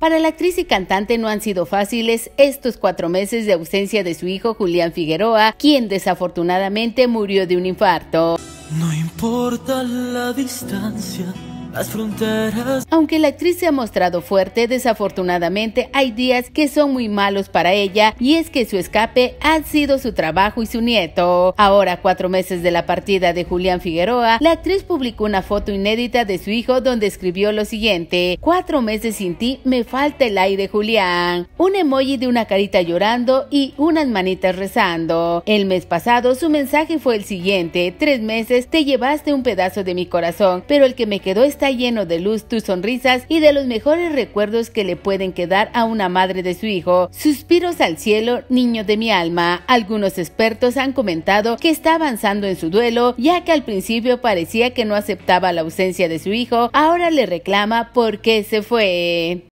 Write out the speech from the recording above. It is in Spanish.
Para la actriz y cantante no han sido fáciles estos cuatro meses de ausencia de su hijo Julián Figueroa, quien desafortunadamente murió de un infarto. No importa la distancia las fronteras. Aunque la actriz se ha mostrado fuerte, desafortunadamente hay días que son muy malos para ella y es que su escape ha sido su trabajo y su nieto. Ahora, cuatro meses de la partida de Julián Figueroa, la actriz publicó una foto inédita de su hijo donde escribió lo siguiente, cuatro meses sin ti me falta el aire Julián, un emoji de una carita llorando y unas manitas rezando. El mes pasado su mensaje fue el siguiente, tres meses te llevaste un pedazo de mi corazón, pero el que me quedó es está lleno de luz, tus sonrisas y de los mejores recuerdos que le pueden quedar a una madre de su hijo. Suspiros al cielo, niño de mi alma. Algunos expertos han comentado que está avanzando en su duelo, ya que al principio parecía que no aceptaba la ausencia de su hijo, ahora le reclama por qué se fue.